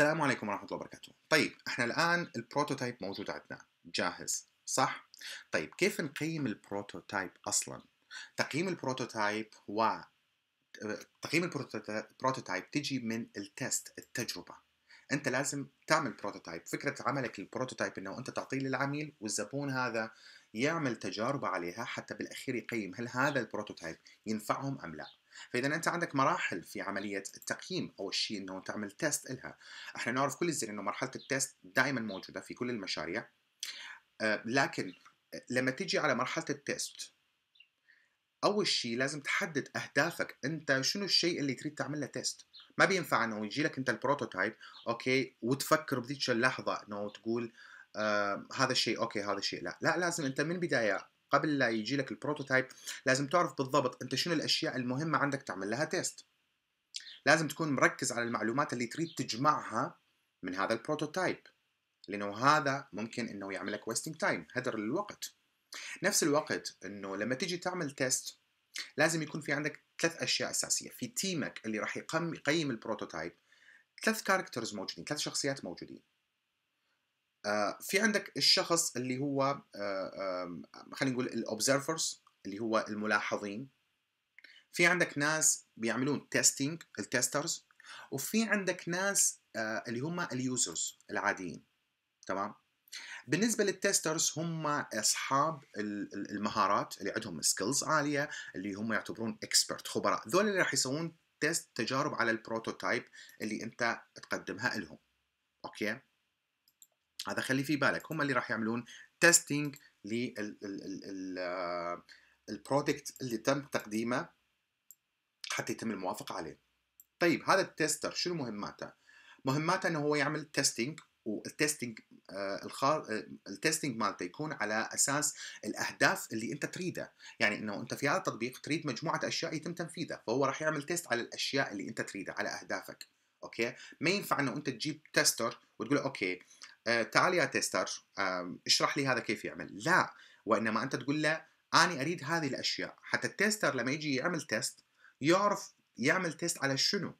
السلام عليكم ورحمه الله وبركاته طيب احنا الان البروتوتايب موجود عندنا جاهز صح طيب كيف نقيم البروتوتايب اصلا تقييم البروتوتايب و تقييم البروتوتايب تجي من التست التجربه انت لازم تعمل بروتوتايب فكره عملك البروتوتايب انه انت تعطيه للعميل والزبون هذا يعمل تجارب عليها حتى بالاخير يقيم هل هذا البروتوتايب ينفعهم ام لا فاذا انت عندك مراحل في عمليه التقييم اول شيء انه تعمل تيست لها احنا نعرف كل الزين انه مرحله التيست دائما موجوده في كل المشاريع آه، لكن آه، لما تيجي على مرحله التيست اول شيء لازم تحدد اهدافك انت شنو الشيء اللي تريد تعمل له تيست ما بينفع انه يجي لك انت البروتوتايب اوكي وتفكر بذيك اللحظه انه تقول آه هذا الشيء اوكي هذا الشيء لا لا لازم انت من بدايه قبل لا يجي لك البروتوتايب لازم تعرف بالضبط انت شنو الاشياء المهمه عندك تعمل لها تيست لازم تكون مركز على المعلومات اللي تريد تجمعها من هذا البروتوتايب لانه هذا ممكن انه يعمل لك ويستنج تايم هدر للوقت نفس الوقت انه لما تيجي تعمل تيست لازم يكون في عندك ثلاث اشياء اساسيه في تيمك اللي راح يقيم البروتوتايب ثلاث كاركترز موجودين ثلاث شخصيات موجودين آه، في عندك الشخص اللي هو آه، خلينا نقول الاوبزرفرز اللي هو الملاحظين في عندك ناس بيعملون تيستينج التسترز وفي عندك ناس آه، اللي هم اليوزرز العاديين تمام بالنسبه للتسترز هم اصحاب المهارات اللي عندهم سكيلز عاليه اللي هم يعتبرون اكسبرت خبراء ذول اللي راح يسوون تيست تجارب على البروتوتايب اللي انت تقدمها لهم اوكي هذا خلي في بالك هم اللي راح يعملون تيستينج للبرودكت آه، اللي تم تقديمه حتى يتم الموافقه عليه. طيب هذا التستر شنو مهماته؟ مهماته انه هو يعمل تيستينج والتيستينج آه الخار آه، التيستينج مالته يكون على اساس الاهداف اللي انت تريده يعني انه انت في هذا التطبيق تريد مجموعه اشياء يتم تنفيذها فهو راح يعمل تيست على الاشياء اللي انت تريدها على اهدافك اوكي ما ينفع انه انت تجيب تستر وتقول اوكي آه، تعال يا تيستر اشرح لي هذا كيف يعمل لا وانما انت تقول له اني اريد هذه الاشياء حتى التيستر لما يجي يعمل تيست يعرف يعمل تيست على شنو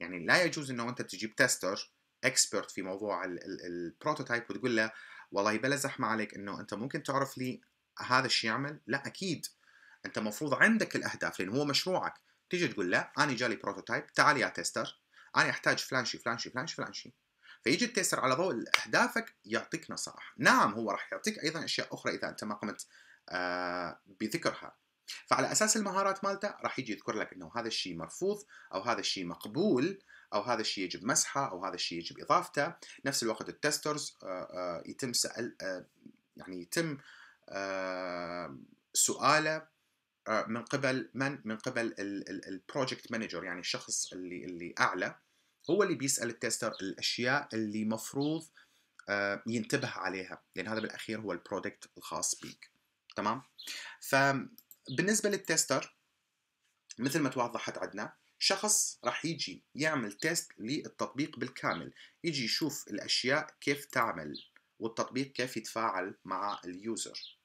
يعني لا يجوز انه انت تجيب تيستر اكسبرت في موضوع البروتوتايب وتقول له والله بلا زحمه عليك انه انت ممكن تعرف لي هذا الشيء يعمل لا اكيد انت مفروض عندك الاهداف لان هو مشروعك تيجي تقول له انا جالي بروتوتايب تعال يا تيستر انا احتاج فلان شيء فلان شيء فلان شيء فلان شيء فيجي التيسر على ضوء اهدافك يعطيك نصائح نعم هو راح يعطيك ايضا اشياء اخرى اذا انت ما قمت آه، بذكرها فعلى اساس المهارات مالته راح يجي يذكر لك انه هذا الشيء مرفوض او هذا الشيء مقبول او هذا الشيء يجب مسحه او هذا الشيء يجب اضافته نفس الوقت التسترز آه، آه، يتم سأل يعني يتم سؤاله من قبل من من قبل البروجكت مانجر يعني الشخص اللي اللي اعلى هو اللي بيسال التستر الاشياء اللي مفروض آه، ينتبه عليها لان يعني هذا بالاخير هو البرودكت الخاص بيك تمام فبالنسبه للتستر مثل ما توضحت عندنا شخص راح يجي يعمل تيست للتطبيق بالكامل يجي يشوف الاشياء كيف تعمل والتطبيق كيف يتفاعل مع اليوزر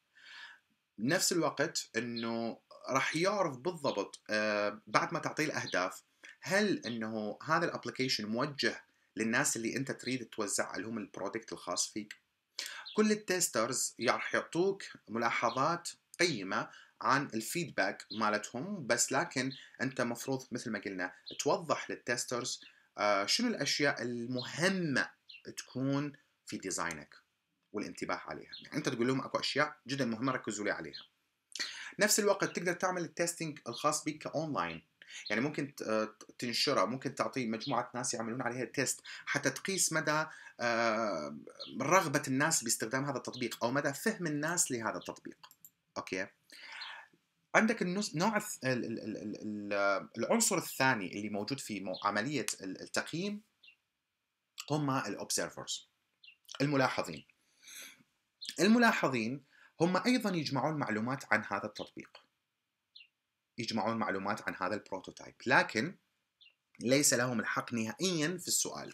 نفس الوقت انه راح يعرف بالضبط آه، بعد ما تعطيه الاهداف هل انه هذا الابلكيشن موجه للناس اللي انت تريد توزع عليهم البرودكت الخاص فيك كل التيسترز راح يعطوك ملاحظات قيمه عن الفيدباك مالتهم بس لكن انت مفروض مثل ما قلنا توضح للتيسترز آه، شنو الاشياء المهمه تكون في ديزاينك والانتباه عليها يعني انت تقول لهم اكو اشياء جدا مهمه ركزوا لي عليها نفس الوقت تقدر تعمل التستنج الخاص بك اونلاين يعني ممكن تنشرها ممكن تعطيه مجموعة ناس يعملون عليها تيست حتى تقيس مدى آه، رغبة الناس باستخدام هذا التطبيق أو مدى فهم الناس لهذا التطبيق أوكي عندك النوع العنصر الثاني اللي موجود في عملية التقييم هم الأوبزيرفرز الملاحظين الملاحظين هم أيضا يجمعون معلومات عن هذا التطبيق يجمعون معلومات عن هذا البروتوتايب لكن ليس لهم الحق نهائيا في السؤال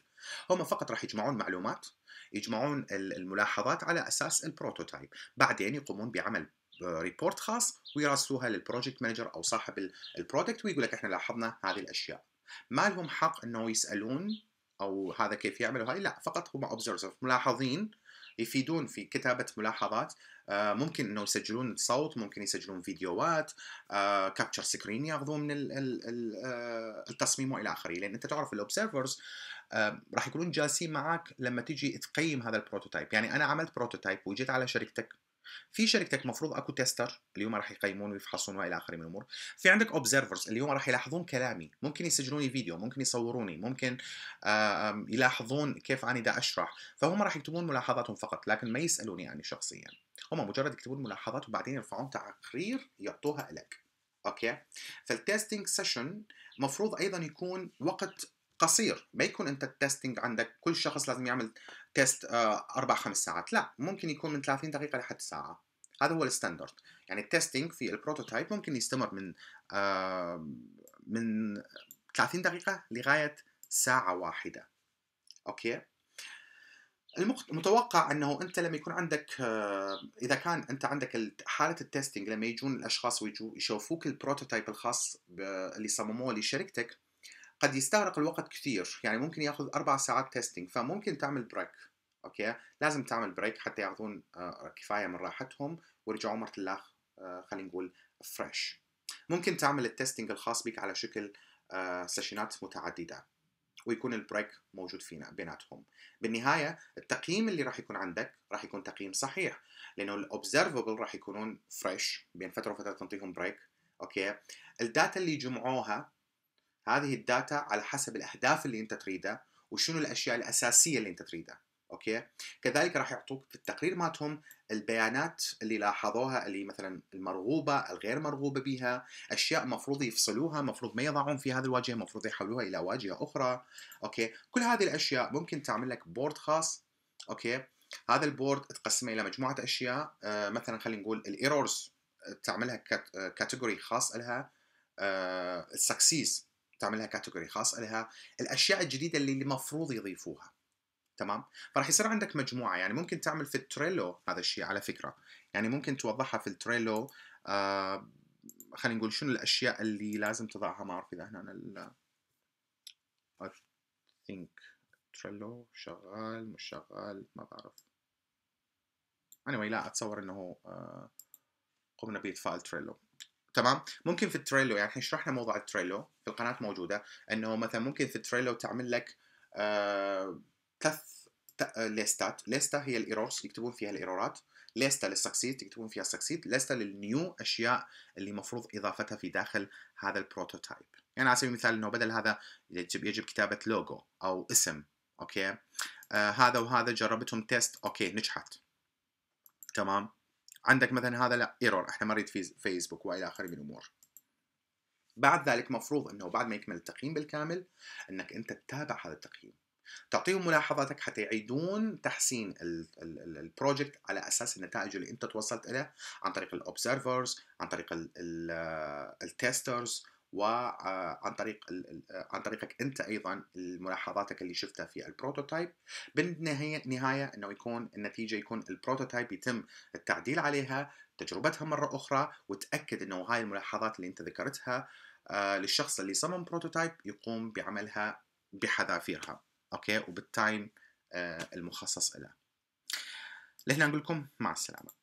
هم فقط راح يجمعون معلومات يجمعون الملاحظات على اساس البروتوتايب بعدين يقومون بعمل ريبورت خاص ويرسلوها للبروجكت مانجر او صاحب البرودكت ويقول لك احنا لاحظنا هذه الاشياء ما لهم حق انه يسالون او هذا كيف يعمل وهاي لا فقط هم اوبزرفرز ملاحظين يفيدون في كتابه ملاحظات آه، ممكن انه يسجلون صوت ممكن يسجلون فيديوهات كابتشر آه، سكرين ياخذون من آه، التصميم والى اخره لان انت تعرف الاوبزرفرز راح يكونون جالسين معك لما تجي تقيم هذا البروتوتايب يعني انا عملت بروتوتايب وجيت على شركتك في شركتك المفروض اكو تيستر اللي هم راح يقيمون ويفحصون والى اخره من الامور في عندك اوبزرفرز اللي هم راح يلاحظون كلامي ممكن يسجلوني فيديو ممكن يصوروني ممكن آه، يلاحظون كيف انا دا اشرح فهم راح يكتبون ملاحظاتهم فقط لكن ما يسالوني انا شخصيا هم مجرد يكتبون ملاحظات وبعدين يرفعون تقرير يعطوها لك اوكي فالتستنج سيشن مفروض ايضا يكون وقت قصير ما يكون انت التستنج عندك كل شخص لازم يعمل تيست آه، اربع خمس ساعات لا ممكن يكون من 30 دقيقه لحد ساعه هذا هو الستاندرد يعني التستنج في البروتوتايب ممكن يستمر من آه، من 30 دقيقه لغايه ساعه واحده اوكي المتوقع انه انت لما يكون عندك آه، اذا كان انت عندك حاله التستنج لما يجون الاشخاص ويجوا يشوفوك البروتوتايب الخاص اللي صمموه لشركتك قد يستغرق الوقت كثير يعني ممكن ياخذ اربع ساعات تيستينج فممكن تعمل بريك اوكي لازم تعمل بريك حتى ياخذون آه، كفايه من راحتهم ويرجعوا مره الاخ آه، خلينا نقول فريش ممكن تعمل التستنج الخاص بك على شكل سيشنات آه، متعدده ويكون البريك موجود فينا بيناتهم بالنهايه التقييم اللي راح يكون عندك راح يكون تقييم صحيح لانه الاوبزرفبل راح يكونون فريش بين فتره وفتره تنطيهم بريك اوكي الداتا اللي جمعوها هذه الداتا على حسب الاهداف اللي انت تريدها وشنو الاشياء الاساسيه اللي انت تريدها اوكي كذلك راح يعطوك في التقرير مالتهم البيانات اللي لاحظوها اللي مثلا المرغوبه الغير مرغوبه بها اشياء مفروض يفصلوها مفروض ما يضعون في هذه الواجهه مفروض يحولوها الى واجهه اخرى اوكي كل هذه الاشياء ممكن تعمل لك بورد خاص اوكي هذا البورد تقسمه الى مجموعه اشياء آه مثلا خلينا نقول الايرورز تعملها كاتيجوري آه، خاص لها السكسيس آه، تعملها كاتيجوري خاص لها الاشياء الجديده اللي المفروض يضيفوها تمام فراح يصير عندك مجموعه يعني ممكن تعمل في التريلو هذا الشيء على فكره يعني ممكن توضحها في التريلو آه خلينا نقول شنو الاشياء اللي لازم تضعها ما اعرف اذا هنا انا I think تريلو شغال مش شغال ما بعرف anyway لا اتصور انه آه، قمنا بإطفاء التريلو تمام ممكن في التريلو يعني الحين شرحنا موضوع التريلو في القناه موجوده انه مثلا ممكن في التريلو تعمل لك آه ثلاث ليستات ليستا هي الايرورز يكتبون فيها الايرورات ليستا للسكسيد يكتبون فيها السكسيد ليستا للنيو اشياء اللي المفروض اضافتها في داخل هذا البروتوتايب يعني على سبيل المثال انه بدل هذا يجب يجب كتابه لوجو او اسم اوكي آه هذا وهذا جربتهم تيست اوكي نجحت تمام عندك مثلا هذا لا ايرور احنا ما نريد فيسبوك والى اخره من الامور بعد ذلك مفروض انه بعد ما يكمل التقييم بالكامل انك انت تتابع هذا التقييم تعطيهم ملاحظاتك حتى يعيدون تحسين البروجكت على اساس النتائج اللي انت توصلت لها عن طريق الاوبزرفرز عن طريق التسترز وعن طريق عن طريقك انت ايضا ملاحظاتك اللي شفتها في البروتوتايب بالنهايه انه يكون النتيجه يكون البروتوتايب يتم التعديل عليها تجربتها مره اخرى وتاكد انه هاي الملاحظات اللي انت ذكرتها آه، للشخص اللي صمم بروتوتايب يقوم بعملها بحذافيرها اوكي وبالتايم آه، المخصص لها لهنا نقول لكم مع السلامه